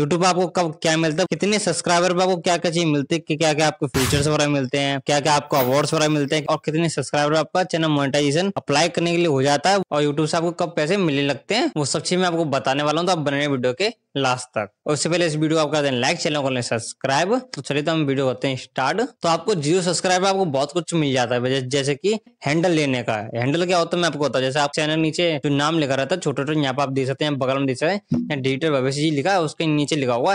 YouTube आपको कब क्या मिलता है कितने सब्सक्राइबर पर आपको क्या क्या चीज मिलती है क्या क्या आपको फीचर्स वगैरह मिलते हैं क्या क्या आपको अवार्ड्स वगैरह मिलते हैं और कितने सब्सक्राइबर आपका चैनल मोनेटाइजेशन अप्लाई करने के लिए हो जाता है और यूट्यूब से आपको कब पैसे मिलने लगते हैं वो सब चीज मैं आपको बताने वाला हूँ तो आप बने वीडियो के लास्ट तक उससे पहले इस वीडियो आपका लाइक चैनल को सब्सक्राइब तो चलिए तो हम वीडियो करते हैं स्टार्ट तो आपको जीरो सब्सक्राइब आपको बहुत कुछ मिल जाता है जैसे की हैंडल लेने का हैंडल क्या होता है मैं आपको बताऊँ जैसे आप चैनल नीचे जो नाम लिखा रहता है छोटे छोटे यहाँ पर आप देख सकते हैं बगल में देख सकते हैं डिजिटल भविष्य जी लिखा है उसके नीचे नीचे लिखा होगा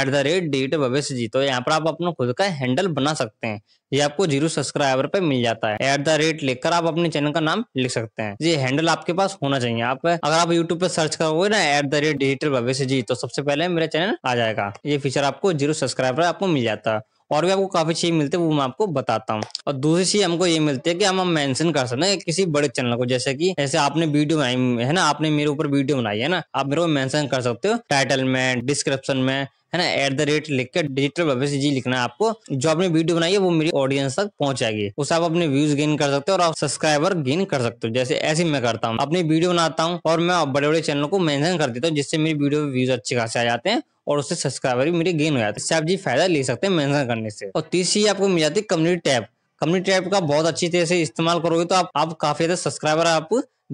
एट द रेट डी भविष्य जी तो यहाँ पर आप अपना खुद का हैंडल बना सकते हैं ये आपको जीरो सब्सक्राइबर पे मिल जाता है एट द रेट लिखकर आप अपने चैनल का नाम लिख सकते हैं ये हैंडल आपके पास होना चाहिए आप अगर आप यूट्यूब पे सर्च करोगे ना एट द रेट डिजिटल भविष्य जी तो सबसे पहले मेरा चैनल आ जाएगा ये फीचर आपको जीरो सब्सक्राइबर आपको मिल जाता है और भी आपको काफी चीज मिलते हैं वो मैं आपको बताता हूँ और दूसरी चीज हमको ये मिलती है कि हम हम मेंशन कर सकते हैं किसी बड़े चैनल को जैसे कि जैसे आपने वीडियो बनाई है ना आपने मेरे ऊपर वीडियो बनाई है ना आप मेरे को मेंशन कर सकते हो टाइटल में डिस्क्रिप्शन में है ना एट द रेट लिख के डिजिटल जी लिखना है आपको जो आपने वीडियो बनाई है वो मेरी ऑडियंस तक पहुंचाएगी उससे आप अपने व्यूज गेन कर सकते हो और आप सब्सक्राइबर गेन कर सकते हो जैसे ऐसे मैं करता हूँ अपनी वीडियो बनाता हूँ और मैं बड़े बड़े चैनलों को मेंशन कर देता हूँ जिससे मेरी वीडियो व्यूज अच्छे खासे आ जाते हैं और उससे सब्सक्राइबर भी मेरे गेन हो जाते इससे आप जी फायदा ले सकते हैं मेहनत करने से और तीसरी आपको मिल जाती है कम्युनिटी टैब कम्युनिटी टैब का बहुत अच्छी तरह से इस्तेमाल करोगे तो आप आप काफी ज्यादा सब्सक्राइबर आप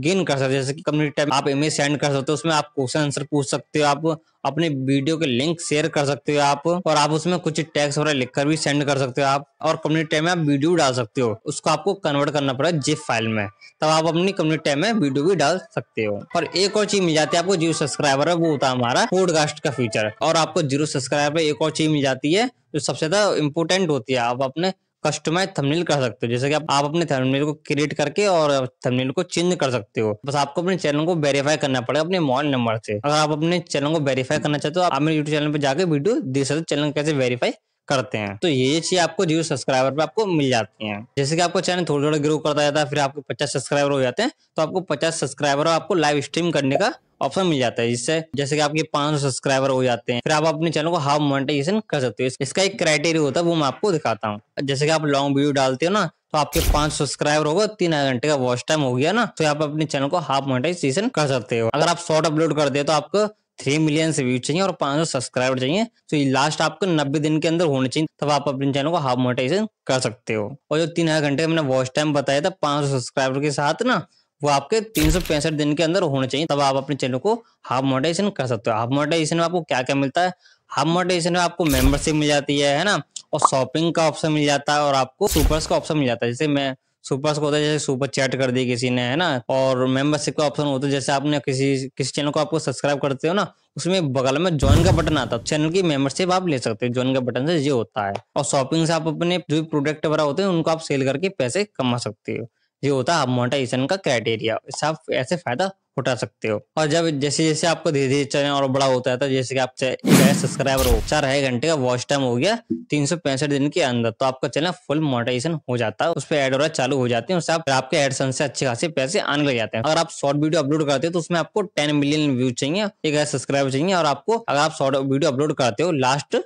गेन कर सकते हो जैसे कि कम्युनिटी टैब आप इमेज सेंड कर सकते हो उसमें आप क्वेश्चन आंसर पूछ सकते हो आप अपने वीडियो के लिंक शेयर कर सकते हो आप और आप उसमें कुछ टैक्स वगैरह लिखकर भी सेंड कर सकते हो आप और कम्युनिटी टाइम में आप वीडियो डाल सकते हो उसको आपको कन्वर्ट करना पड़ेगा जिप फाइल में तब आप अपनी कम्युनिटी टाइम में वीडियो भी डाल सकते हो और एक और चीज मिल जाती है आपको जीरो सब्सक्राइबर है वो होता है हमारा पॉडकास्ट का फीचर और आपको जीरो सब्सक्राइबर एक और चीज मिल जाती है जो सबसे ज्यादा इम्पोर्टेंट होती है आप अपने कस्टमाइज थंबनेल कर सकते हो जैसे कि आप, आप अपने थंबनेल को क्रिएट करके और थंबनेल को चेंज कर सकते हो बस आपको अपने चैनल को वेरीफाई करना पड़ेगा अपने मोबाइल नंबर से अगर आप अपने चैनल को वेरीफाई करना चाहते हो आप मेरे यूट्यूब चैनल पर जाकर वीडियो देख सकते हो चैनल कैसे वेरीफाई करते हैं तो ये चीज आपको जीरो सब्सक्राइबर पे आपको मिल जाती है जैसे कि आपको चैनल थोड़ा थोड़ा ग्रो करता जाता है फिर आपको पचास सब्सक्राइबर हो जाते हैं तो आपको पचास सब्सक्राइबर आपको लाइव स्ट्रीम करने का ऑप्शन मिल जाता है जिससे जैसे कि आपके 500 सब्सक्राइबर हो जाते हैं फिर आप अपने चैनल को हाफ मोनेटाइजेशन कर सकते हो इसका एक क्राइटेरिया होता है वो मैं आपको दिखाता हूँ जैसे कि आप लॉन्ग वीडियो डालते हो ना तो आपके पांच सब्सक्राइबर होगा गए तीन घंटे का वॉच टाइम हो गया ना तो आप अपने चैनल को हाफ मोनेटाइजेशन कर सकते हो अगर आप शॉर्ट अपलोड कर दे तो आपको थ्री मिलियन से व्यू चाहिए और पांच सौ सब्सक्राइबर चाहिए तो ये लास्ट आपको नब्बे दिन के अंदर होने चाहिए तब आप अपने चैनल को हाफ मोनेटाइजेशन कर सकते हो और जो तीन हजार घंटे मैंने वॉच टाइम बताया था पांच सब्सक्राइबर के साथ ना वो आपके तीन सौ दिन के अंदर होने चाहिए तब आप अपने चैनल को हाफ मोनेटाइजेशन कर सकते हो हाफ मोनेटाइजेशन में आपको क्या क्या मिलता है हाफ मोनेटाइजेशन में आपको मेंबरशिप मिल जाती है है ना और शॉपिंग का ऑप्शन मिल जाता है और आपको सुपर्स का ऑप्शन मिल जाता है जैसे मैं सुपर होता है जैसे सुपर चैट कर दी किसी ने है ना और मेंबरशिप का ऑप्शन होता है जैसे आपने किसी किसी चैनल को आपको सब्सक्राइब करते हो ना उसमें बगल में ज्वाइन का बटन आता है चैनल तो की मेंबरशिप आप ले सकते हो ज्वाइन का बटन से ये होता है और शॉपिंग से आप अपने जो प्रोडक्ट वगैरह होते हैं उनको आप सेल करके पैसे कमा सकते हो ये होता है मोनेटाइजेशन का क्राइटेरिया इससे आप ऐसे फायदा उठा सकते हो और जब जैसे जैसे आपको धीरे धीरे चैनल और बड़ा होता है तो जैसे कि आप सब्सक्राइबर हो चार है घंटे का वॉच टाइम हो गया तीन सौ पैंसठ दिन के अंदर तो आपका चैनल फुल मोनेटाइजेशन हो जाता है उस पर एड और चालू हो जाते हैं उससे आप आपके एडसन से अच्छे खासे पैसे आने लग जाते हैं अगर आप शॉर्ट वीडियो अपलोड करते हो तो उसमें आपको टेन मिलियन व्यूज चाहिए एक सब्सक्राइबर चाहिए और आपको अगर आप शॉर्ट वीडियो अपलोड करते हो लास्ट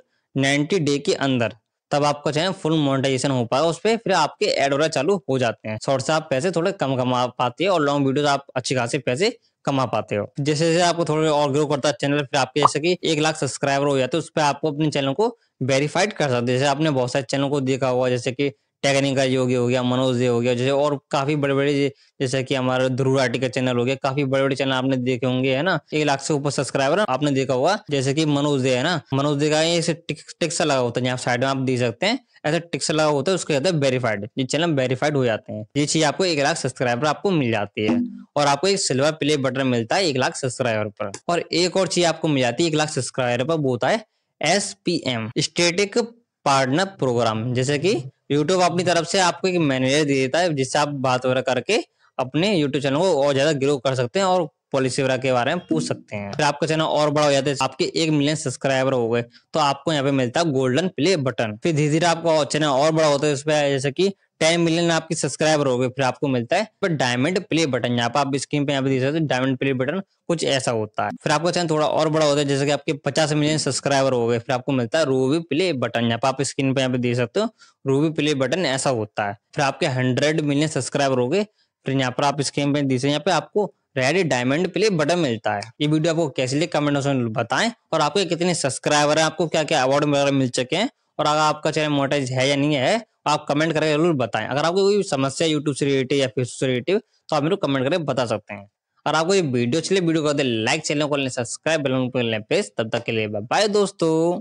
नाइन्टी डे के अंदर तब आपका जो है फुल मोनेटाइजेशन हो पाएगा उस पर फिर आपके एड वगैरह चालू हो जाते हैं शॉर्ट से आप पैसे थोड़े कम कमा पाते हैं और लॉन्ग वीडियो आप अच्छी खासी पैसे कमा पाते हो जैसे जैसे आपको थोड़े और ग्रो करता है चैनल फिर आपके जैसे कि एक लाख सब्सक्राइबर हो जाते हैं उस पर आपको अपने चैनल को वेरीफाइड कर सकते हैं जैसे आपने बहुत सारे चैनल को देखा हुआ जैसे कि टेक्निकल योगी हो गया मनोज दे हो गया जैसे और काफी बड़े बड़े जैसे कि हमारे ध्रुव राठी का चैनल हो गया काफी बड़े बड़े चैनल आपने देखे होंगे है ना एक लाख से ऊपर सब्सक्राइबर आपने देखा होगा जैसे कि मनोज दे है ना मनोज दे का टिक्स लगा होता है जहाँ साइड में आप देख सकते हैं ऐसा टिक्स लगा होता है उसके कहते हैं वेरीफाइड ये चैनल वेरीफाइड हो जाते हैं ये चीज आपको एक लाख सब्सक्राइबर आपको मिल जाती है और आपको एक सिल्वर प्ले बटन मिलता है एक लाख सब्सक्राइबर पर और एक और चीज आपको मिल जाती है एक लाख सब्सक्राइबर पर वो होता है S P M static partner program जैसे कि यूट्यूब अपनी तरफ से आपको एक मैनेजर दे देता है जिससे आप बात वगैरह करके अपने यूट्यूब चैनल को और ज्यादा ग्रो कर सकते हैं और पॉलिसी वगैरह के बारे में पूछ सकते हैं फिर आपका चैनल और बड़ा हो जाता है आपके एक मिलियन सब्सक्राइबर हो गए तो आपको यहाँ पे मिलता है गोल्डन प्ले बटन फिर धीरे धीरे आपका चैनल और बड़ा होता है उस पर जैसे की टेन मिलियन आपके सब्सक्राइबर हो गए फिर आपको मिलता है पर डायमंड प्ले बटन यहाँ पर आप स्क्रीन पे यहाँ पे देख सकते हो डायमंड प्ले बटन कुछ ऐसा होता है फिर आपका चैनल थोड़ा और बड़ा होता है जैसे कि आपके पचास मिलियन सब्सक्राइबर हो गए फिर आपको मिलता है रूबी प्ले बटन यहाँ पर आप स्क्रीन पे यहाँ पे देख सकते हो रूबी प्ले बटन ऐसा होता है फिर आपके हंड्रेड मिलियन सब्सक्राइबर हो गए फिर यहाँ पर आप स्क्रीन पे देख सकते यहाँ पे आपको रेड डायमंड प्ले बटन मिलता है ये वीडियो आपको कैसे लिए कमेंट में बताएं और आपके कितने सब्सक्राइबर है आपको क्या क्या अवार्ड वगैरह मिल चुके हैं और अगर आपका चैनल मोटाइज है या नहीं है आप कमेंट करके जरूर बताएं अगर आपको कोई समस्या यूट्यूब से रिलेटिव या फेसबुक से रिलेटिव तो आप मेरे को कमेंट करके बता सकते हैं और आपको ये वीडियो चले वीडियो कर दे लाइक चैनल को सब्सक्राइब बेलन को प्रेस तब तक के लिए बाय दोस्तों